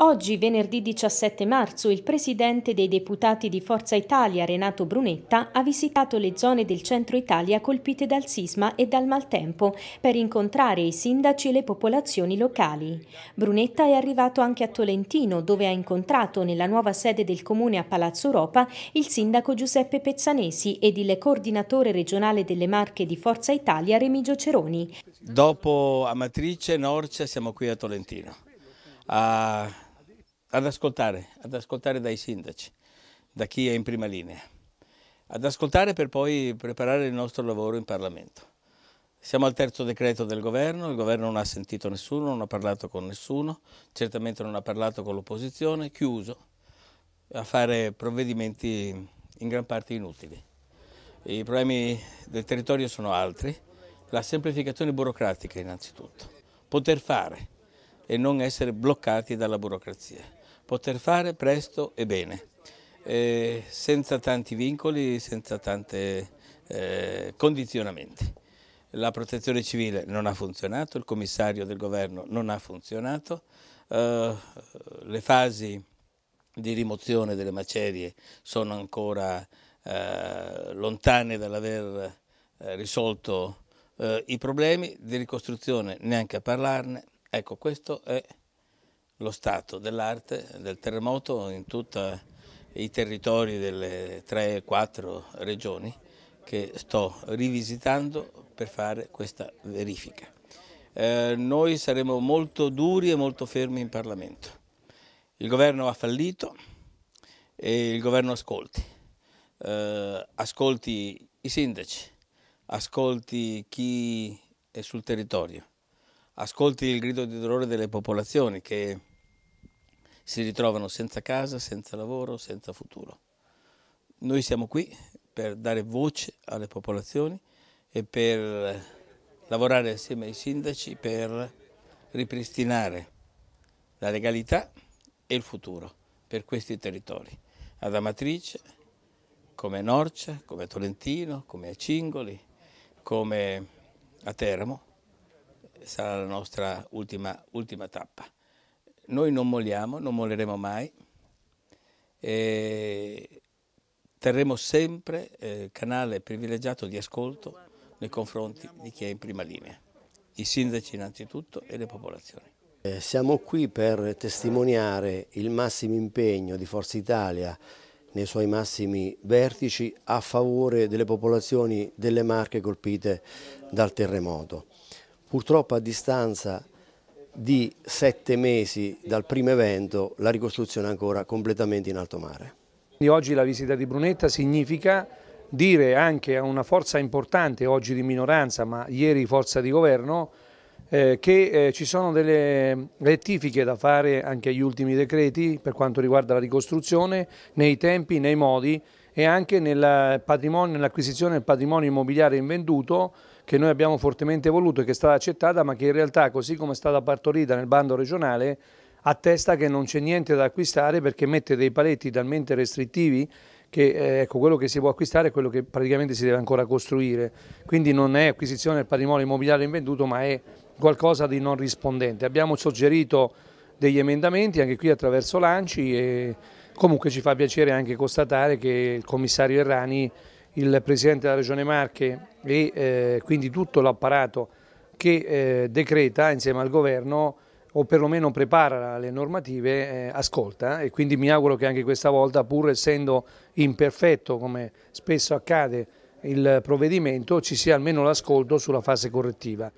Oggi, venerdì 17 marzo, il presidente dei deputati di Forza Italia, Renato Brunetta, ha visitato le zone del centro Italia colpite dal sisma e dal maltempo per incontrare i sindaci e le popolazioni locali. Brunetta è arrivato anche a Tolentino, dove ha incontrato nella nuova sede del comune a Palazzo Europa il sindaco Giuseppe Pezzanesi ed il coordinatore regionale delle Marche di Forza Italia, Remigio Ceroni. Dopo Amatrice, Norcia, siamo qui a Tolentino. A ad ascoltare, ad ascoltare dai sindaci, da chi è in prima linea, ad ascoltare per poi preparare il nostro lavoro in Parlamento. Siamo al terzo decreto del governo, il governo non ha sentito nessuno, non ha parlato con nessuno, certamente non ha parlato con l'opposizione, chiuso a fare provvedimenti in gran parte inutili. I problemi del territorio sono altri, la semplificazione burocratica innanzitutto, poter fare e non essere bloccati dalla burocrazia poter fare presto e bene, eh, senza tanti vincoli, senza tanti eh, condizionamenti. La protezione civile non ha funzionato, il commissario del governo non ha funzionato, eh, le fasi di rimozione delle macerie sono ancora eh, lontane dall'aver eh, risolto eh, i problemi, di ricostruzione neanche a parlarne. Ecco, questo è lo stato dell'arte del terremoto in tutti i territori delle 3-4 regioni che sto rivisitando per fare questa verifica. Eh, noi saremo molto duri e molto fermi in Parlamento. Il governo ha fallito e il governo ascolti. Eh, ascolti i sindaci, ascolti chi è sul territorio, ascolti il grido di dolore delle popolazioni che si ritrovano senza casa, senza lavoro, senza futuro. Noi siamo qui per dare voce alle popolazioni e per lavorare assieme ai sindaci per ripristinare la legalità e il futuro per questi territori. Ad Amatrice, come Norcia, come Tolentino, come a Cingoli, come a Teramo, sarà la nostra ultima, ultima tappa. Noi non molliamo, non molleremo mai, e terremo sempre eh, canale privilegiato di ascolto nei confronti di chi è in prima linea, i sindaci innanzitutto e le popolazioni. Eh, siamo qui per testimoniare il massimo impegno di Forza Italia nei suoi massimi vertici a favore delle popolazioni delle Marche colpite dal terremoto. Purtroppo a distanza di sette mesi dal primo evento la ricostruzione ancora completamente in alto mare. Quindi oggi la visita di Brunetta significa dire anche a una forza importante, oggi di minoranza ma ieri forza di governo, eh, che eh, ci sono delle rettifiche da fare anche agli ultimi decreti per quanto riguarda la ricostruzione, nei tempi, nei modi e anche nell'acquisizione nell del patrimonio immobiliare invenduto che noi abbiamo fortemente voluto e che è stata accettata, ma che in realtà, così come è stata partorita nel bando regionale, attesta che non c'è niente da acquistare perché mette dei paletti talmente restrittivi che eh, ecco, quello che si può acquistare è quello che praticamente si deve ancora costruire. Quindi non è acquisizione del patrimonio immobiliare invenduto, ma è qualcosa di non rispondente. Abbiamo suggerito degli emendamenti anche qui attraverso l'ANCI e comunque ci fa piacere anche constatare che il commissario Errani il Presidente della Regione Marche e eh, quindi tutto l'apparato che eh, decreta insieme al Governo o perlomeno prepara le normative, eh, ascolta e quindi mi auguro che anche questa volta pur essendo imperfetto come spesso accade il provvedimento ci sia almeno l'ascolto sulla fase correttiva.